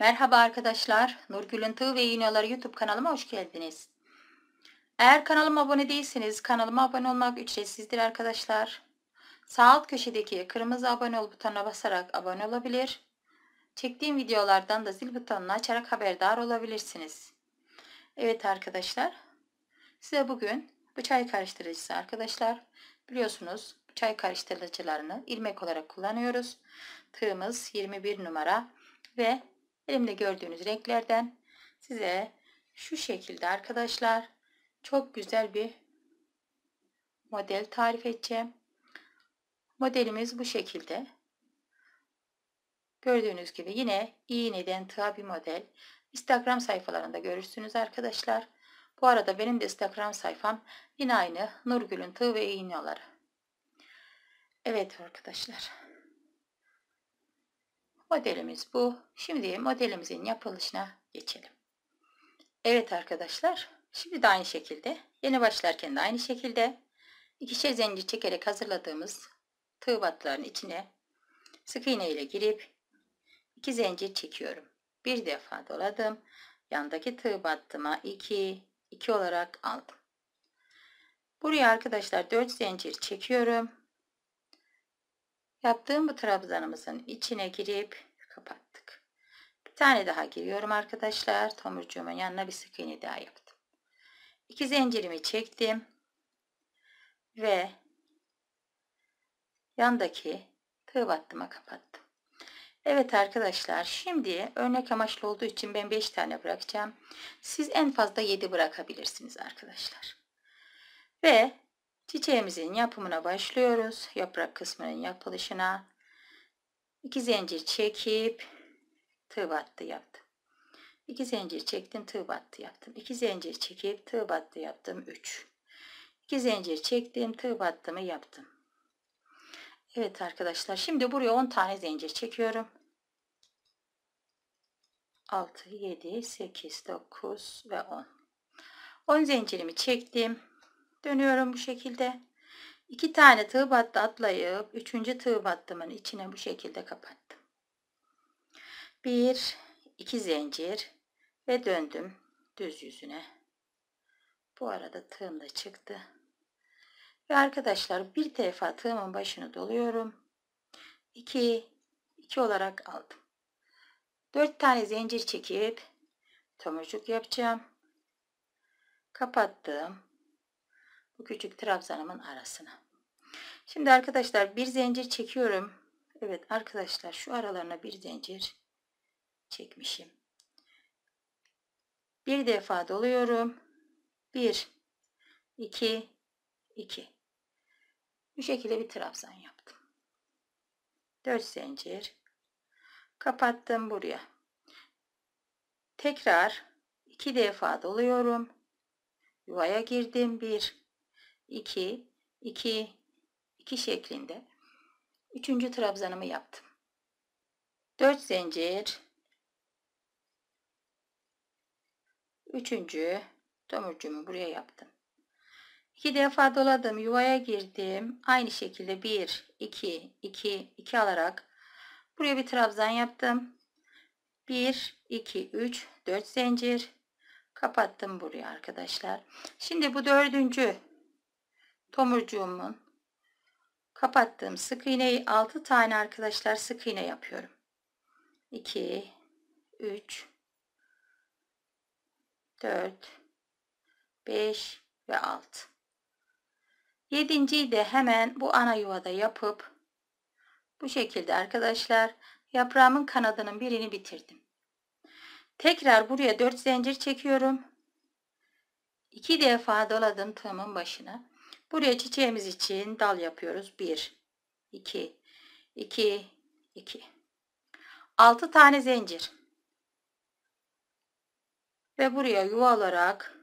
Merhaba arkadaşlar, Nurgül'ün Tığ ve İğneler YouTube kanalıma hoş geldiniz. Eğer kanalıma abone değilseniz kanalıma abone olmak ücretsizdir arkadaşlar. Sağ alt köşedeki kırmızı abone ol butonuna basarak abone olabilir. Çektiğim videolardan da zil butonunu açarak haberdar olabilirsiniz. Evet arkadaşlar, size bugün bu çay karıştırıcısı arkadaşlar. Biliyorsunuz çay karıştırıcılarını ilmek olarak kullanıyoruz. Tığımız 21 numara ve Elimde gördüğünüz renklerden size şu şekilde arkadaşlar çok güzel bir model tarif edeceğim. Modelimiz bu şekilde. Gördüğünüz gibi yine iğneden tığa bir model. Instagram sayfalarında görürsünüz arkadaşlar. Bu arada benim de Instagram sayfam yine aynı Nurgül'ün tığ ve iğneleri. Evet arkadaşlar. Modelimiz bu. Şimdi modelimizin yapılışına geçelim. Evet arkadaşlar. Şimdi de aynı şekilde. Yeni başlarken de aynı şekilde. ikişer zincir çekerek hazırladığımız tığ batların içine sık iğne ile girip iki zincir çekiyorum. Bir defa doladım. Yandaki tığ battıma 2 2 olarak aldım. Buraya arkadaşlar 4 zincir çekiyorum. Yaptığım bu trabzanımızın içine girip kapattık. Bir tane daha giriyorum arkadaşlar. Tomurcuğumun yanına bir sık iğne daha yaptım. İki zincirimi çektim. Ve yandaki tığ battıma kapattım. Evet arkadaşlar şimdi örnek amaçlı olduğu için ben 5 tane bırakacağım. Siz en fazla 7 bırakabilirsiniz arkadaşlar. Ve çiçeğimizin yapımına başlıyoruz. Yaprak kısmının yapılışına. 2 zincir çekip tığ battı yaptım. İki zincir çektim tığ battı yaptım. İki zincir çekip tığ battı yaptım 3. İki zincir çektim tığ battımı yaptım. Evet arkadaşlar şimdi buraya 10 tane zincir çekiyorum. 6 7 8 9 ve 10. 10 zincirimi çektim. Dönüyorum bu şekilde. 2 tane tığ battı atlayıp 3. tığ battımın içine bu şekilde kapattım. 1 2 zincir ve döndüm düz yüzüne. Bu arada tığım da çıktı. Ve arkadaşlar bir defa tığımın başını doluyorum. 2 2 olarak aldım. 4 tane zincir çekip tomurcuk yapacağım. Kapattım bu küçük trabzanımın arasına. Şimdi arkadaşlar bir zincir çekiyorum. Evet arkadaşlar şu aralarına bir zincir çekmişim. Bir defa doluyorum. 1 2 2 Bu şekilde bir trabzan yaptım. 4 zincir kapattım buraya. Tekrar 2 defa doluyorum. Yuvaya girdim. 1 2, 2, 2 şeklinde üçüncü trabzanımı yaptım. 4 zincir, üçüncü tomurcuğumu buraya yaptım. 2 defa doladım, yuvaya girdim. Aynı şekilde 1, 2, 2, 2 alarak buraya bir trabzan yaptım. 1, 2, 3, 4 zincir. Kapattım buraya arkadaşlar. Şimdi bu dördüncü tomurcuğumun kapattığım sık iğneyi 6 tane arkadaşlar sık iğne yapıyorum. 2 3 4 5 ve 6. Yedinciyi de hemen bu ana yuvada yapıp bu şekilde arkadaşlar yaprağımın kanadının birini bitirdim. Tekrar buraya 4 zincir çekiyorum. 2 defa doladım tığımın başına. Buraya çiçeğimiz için dal yapıyoruz. 1, 2, 2, 2. 6 tane zincir. Ve buraya yuva olarak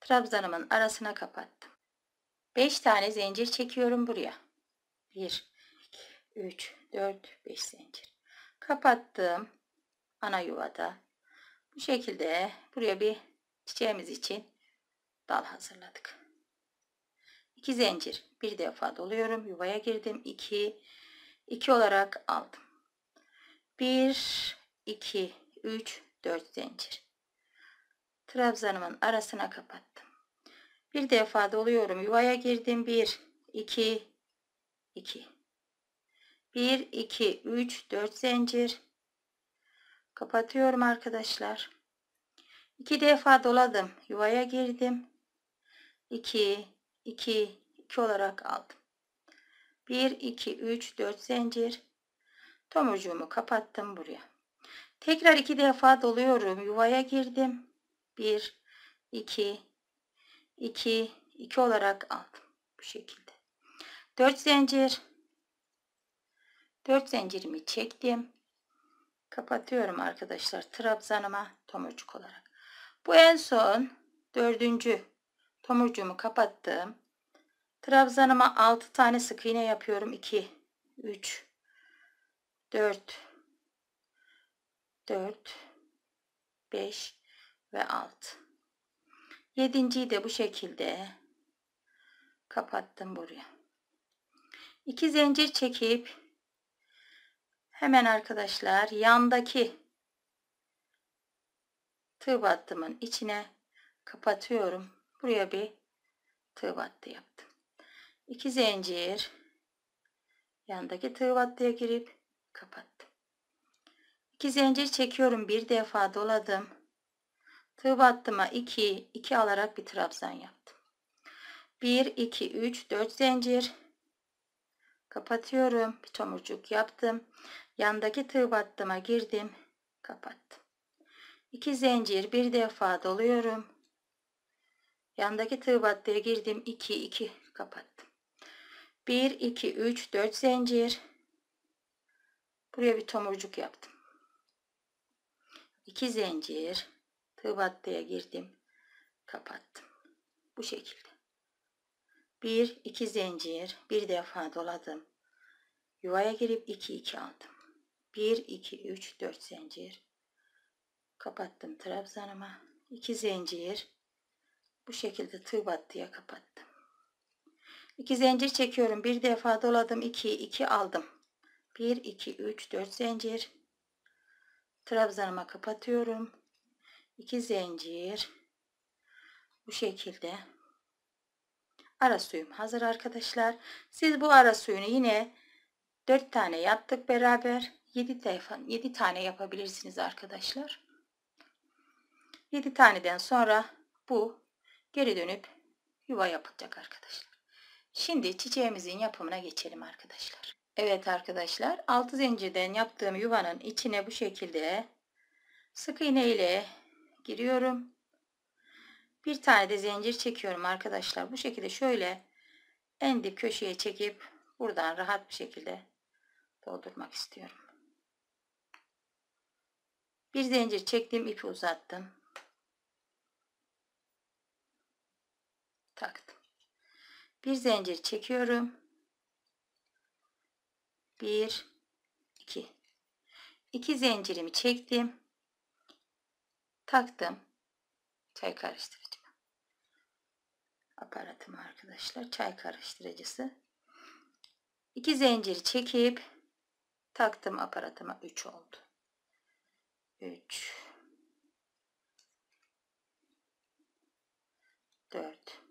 trabzanımın arasına kapattım. 5 tane zincir çekiyorum buraya. 1, 2, 3, 4, 5 zincir. Kapattım. Ana yuvada. Bu şekilde buraya bir çiçeğimiz için dal hazırladık. 2 zincir bir defa doluyorum yuvaya girdim 2 2 olarak aldım 1 2 3 4 zincir trabzanımın arasına kapattım bir defa doluyorum yuvaya girdim 1 2 2 1 2 3 4 zincir kapatıyorum arkadaşlar 2 defa doladım yuvaya girdim 2 2 2 olarak aldım. 1 2 3 4 zincir tomurcuğumu kapattım buraya. Tekrar 2 defa doluyorum. Yuvaya girdim. 1 2 2 2 olarak aldım bu şekilde. 4 zincir 4 zincirimi çektim. Kapatıyorum arkadaşlar trabzanıma tomurcuk olarak. Bu en son dördüncü Tomurcuğumu kapattım. Trabzanıma 6 tane sık iğne yapıyorum. 2, 3, 4, 4, 5 ve 6. Yedinciyi de bu şekilde kapattım buraya. 2 zincir çekip hemen arkadaşlar yandaki tığ battımın içine kapatıyorum. Buraya bir tığ battı yaptım. 2 zincir yandaki tığ battıya girip kapattım. 2 zincir çekiyorum. Bir defa doladım. Tığ battıma 2 2 alarak bir trabzan yaptım. 1 2 3 4 zincir kapatıyorum. Bir tomurcuk yaptım. Yandaki tığ battıma girdim. Kapattım. 2 zincir bir defa doluyorum. Yandaki tığ battıya girdim. 2 2 kapattım. 1 2 3 4 zincir. Buraya bir tomurcuk yaptım. 2 zincir. Tığ battıya girdim. Kapattım. Bu şekilde. 1 2 zincir. Bir defa doladım. Yuvaya girip 2 2 aldım. 1 2 3 4 zincir. Kapattım trabzanıma. 2 zincir bu şekilde tığ battıya kapattım. İki zincir çekiyorum. Bir defa doladım. 2 2 aldım. 1 2 3 4 zincir. Trabzanıma kapatıyorum. 2 zincir. Bu şekilde ara suyum hazır arkadaşlar. Siz bu ara suyunu yine 4 tane yaptık beraber. 7 defa 7 tane yapabilirsiniz arkadaşlar. 7 taneden sonra bu geri dönüp yuva yapılacak arkadaşlar. Şimdi çiçeğimizin yapımına geçelim arkadaşlar. Evet arkadaşlar altı zincirden yaptığım yuvanın içine bu şekilde sık iğne ile giriyorum. Bir tane de zincir çekiyorum arkadaşlar. Bu şekilde şöyle en dip köşeye çekip buradan rahat bir şekilde doldurmak istiyorum. Bir zincir çektim ipi uzattım. taktım. Bir zincir çekiyorum. 1 2 2 zincirimi çektim. Taktım. Çay karıştırıcıma. Aparatım arkadaşlar. Çay karıştırıcısı. 2 zincir çekip taktım aparatıma 3 oldu. 3 4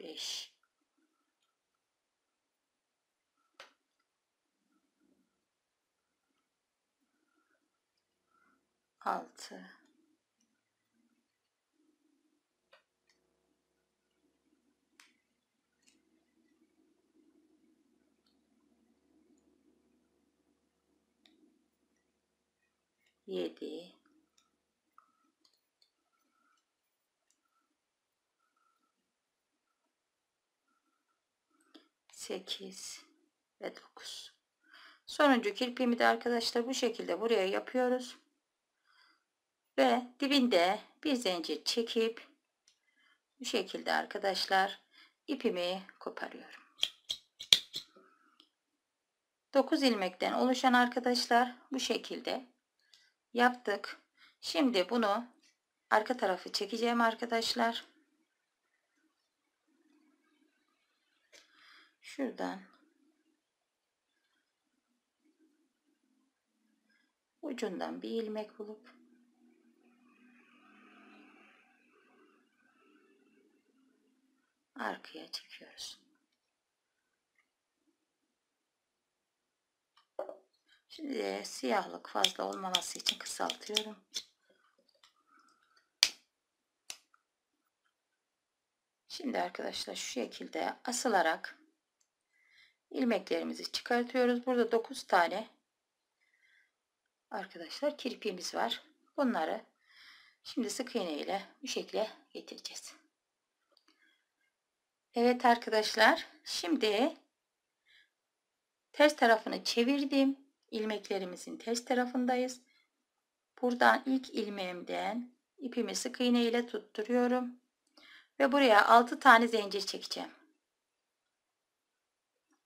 5 6 7 8 ve 9 sonuncu kirpiğimi de arkadaşlar bu şekilde buraya yapıyoruz ve dibinde bir zincir çekip bu şekilde arkadaşlar ipimi koparıyorum 9 ilmekten oluşan arkadaşlar bu şekilde yaptık şimdi bunu arka tarafı çekeceğim arkadaşlar şuradan ucundan bir ilmek bulup arkaya çekiyoruz. Şimdi siyahlık fazla olmaması için kısaltıyorum. Şimdi arkadaşlar şu şekilde asılarak ilmeklerimizi çıkartıyoruz. Burada 9 tane arkadaşlar kirpiğimiz var. Bunları şimdi sık iğne ile bu şekle getireceğiz. Evet arkadaşlar şimdi ters tarafını çevirdim. İlmeklerimizin ters tarafındayız. Buradan ilk ilmeğimden ipimi sık iğne ile tutturuyorum. Ve buraya 6 tane zincir çekeceğim.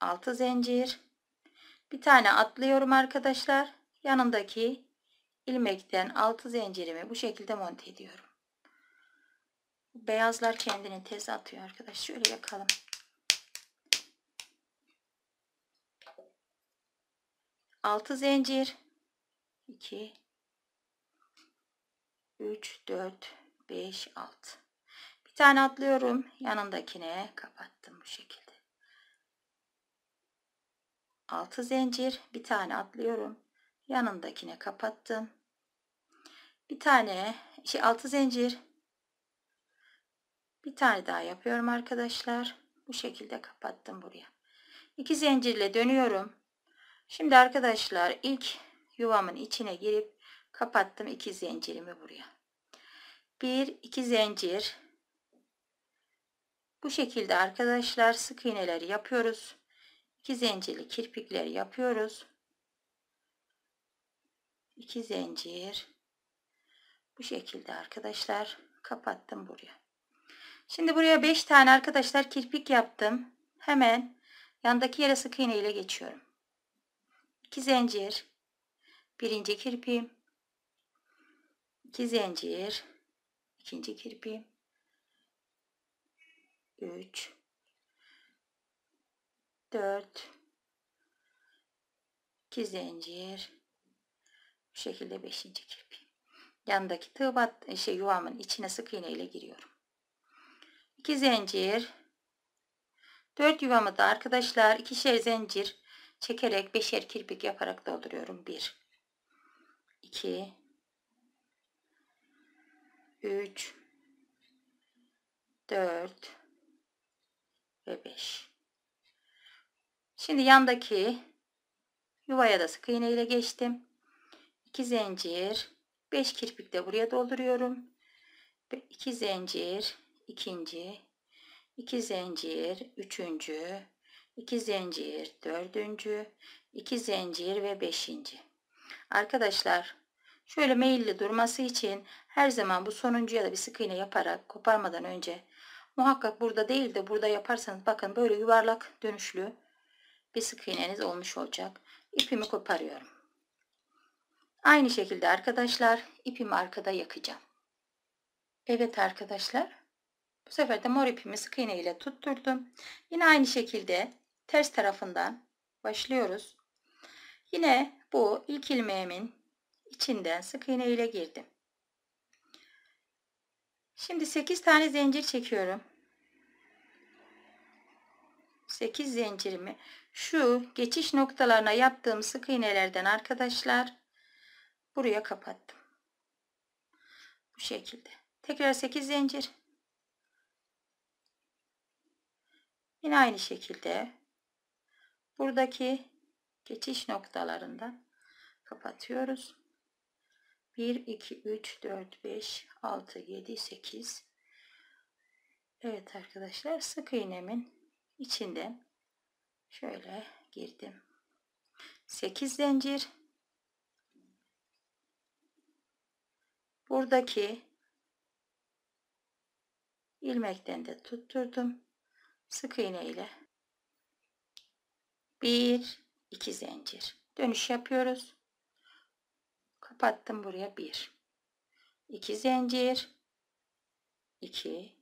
6 zincir bir tane atlıyorum arkadaşlar yanındaki ilmekten 6 zincirimi bu şekilde monte ediyorum beyazlar kendini tez atıyor arkadaş şöyle yakalım altı zincir 2 3 4 5 6 bir tane atlıyorum yanındakine kapattım bu şekilde 6 zincir bir tane atlıyorum yanındakine kapattım bir tane şey 6 zincir bir tane daha yapıyorum arkadaşlar bu şekilde kapattım buraya 2 zincirle dönüyorum şimdi arkadaşlar ilk yuvamın içine girip kapattım 2 zincirimi buraya 1 2 zincir bu şekilde arkadaşlar sık iğneleri yapıyoruz 2 zincirli kirpikler yapıyoruz. 2 zincir bu şekilde arkadaşlar kapattım buraya. Şimdi buraya 5 tane arkadaşlar kirpik yaptım. Hemen yandaki yere sık iğne ile geçiyorum. 2 zincir birinci kirpiğim 2 zincir ikinci kirpiğim 3 4 2 zincir bu şekilde 5. kirpi yandaki tığ bat e, şey yuvamın içine sık iğne ile giriyorum 2 zincir 4 yuvamı da arkadaşlar ikişer zincir çekerek 5'er kirpik yaparak dolduruyorum 1 2 3 4 ve 5 Şimdi yandaki yuvaya da sık iğne ile geçtim. 2 zincir, 5 kirpik de buraya dolduruyorum. 2 zincir, ikinci, 2 zincir, üçüncü, 2 zincir, dördüncü, 2 zincir ve beşinci. Arkadaşlar şöyle meyilli durması için her zaman bu sonuncuya da bir sık iğne yaparak koparmadan önce muhakkak burada değil de burada yaparsanız bakın böyle yuvarlak dönüşlü bir sık iğneniz olmuş olacak. İpimi koparıyorum. Aynı şekilde arkadaşlar ipimi arkada yakacağım. Evet arkadaşlar bu sefer de mor ipimi sık iğne ile tutturdum. Yine aynı şekilde ters tarafından başlıyoruz. Yine bu ilk ilmeğimin içinden sık iğne ile girdim. Şimdi 8 tane zincir çekiyorum. 8 zincirimi şu geçiş noktalarına yaptığım sık iğnelerden arkadaşlar buraya kapattım. Bu şekilde. Tekrar 8 zincir. Yine aynı şekilde buradaki geçiş noktalarından kapatıyoruz. 1, 2, 3, 4, 5, 6, 7, 8. Evet arkadaşlar sık iğnemin içinden şöyle girdim 8 zincir buradaki ilmekten de tutturdum sık iğne ile 1 2 zincir dönüş yapıyoruz kapattım buraya 1 2 zincir 2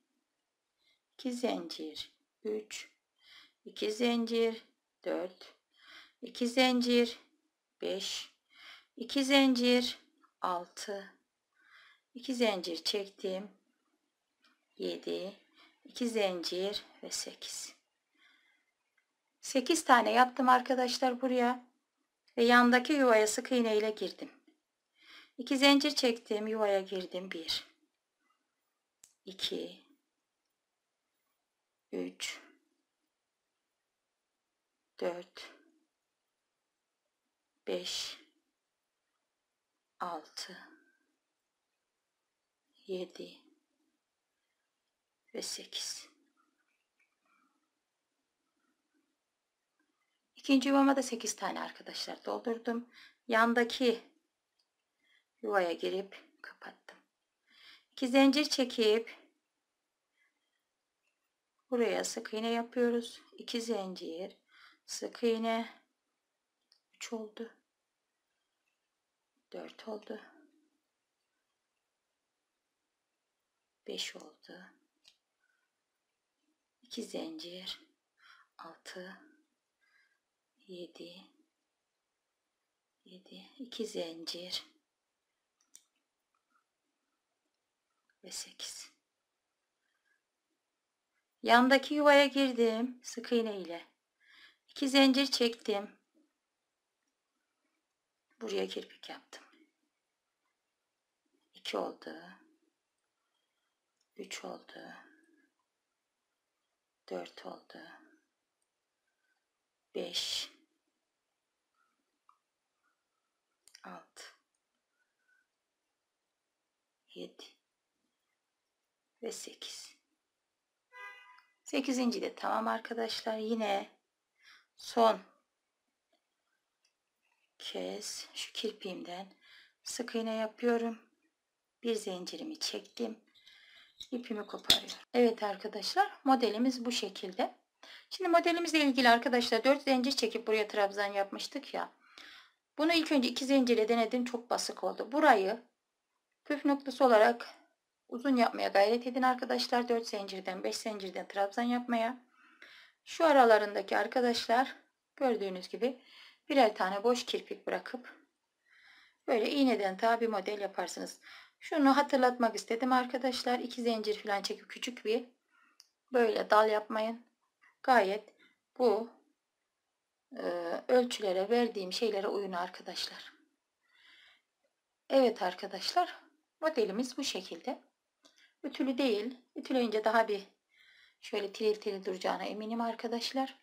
2 zincir 3 2 zincir 4 2 zincir 5 2 zincir 6 2 zincir çektim 7 2 zincir ve 8 8 tane yaptım arkadaşlar buraya ve yandaki yuvaya sık iğne ile girdim 2 zincir çektim yuvaya girdim 1 2 3 4 5 6 7 ve 8 İkinci yuvama da 8 tane arkadaşlar doldurdum. Yandaki yuvaya girip kapattım. 2 zincir çekip buraya sık iğne yapıyoruz. 2 zincir Sık iğne 3 oldu. 4 oldu. 5 oldu. 2 zincir 6 7 7 2 zincir ve 8 yandaki yuvaya girdim sık iğne ile 2 zincir çektim. Buraya kirpik yaptım. 2 oldu. 3 oldu. 4 oldu. 5 6 7 ve 8. 8. de tamam arkadaşlar. Yine son kez şu kirpiğimden sık iğne yapıyorum. Bir zincirimi çektim. İpimi koparıyorum. Evet arkadaşlar modelimiz bu şekilde. Şimdi modelimizle ilgili arkadaşlar 4 zincir çekip buraya trabzan yapmıştık ya. Bunu ilk önce 2 zincirle denedim. Çok basık oldu. Burayı püf noktası olarak uzun yapmaya gayret edin arkadaşlar. 4 zincirden 5 zincirden trabzan yapmaya. Şu aralarındaki arkadaşlar gördüğünüz gibi birer tane boş kirpik bırakıp böyle iğneden tabi model yaparsınız. Şunu hatırlatmak istedim arkadaşlar. iki zincir falan çekip küçük bir böyle dal yapmayın. Gayet bu e, ölçülere verdiğim şeylere uyun arkadaşlar. Evet arkadaşlar modelimiz bu şekilde. Ütülü değil. Ütüleyince daha bir Şöyle tiril tiril duracağına eminim arkadaşlar.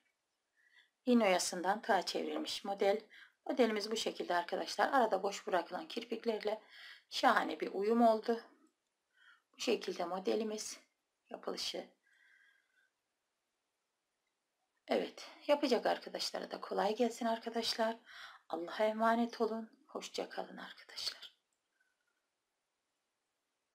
Lin oyasından tığa çevrilmiş model. Modelimiz bu şekilde arkadaşlar. Arada boş bırakılan kirpiklerle şahane bir uyum oldu. Bu şekilde modelimiz yapılışı. Evet yapacak arkadaşlara da kolay gelsin arkadaşlar. Allah'a emanet olun. Hoşçakalın arkadaşlar.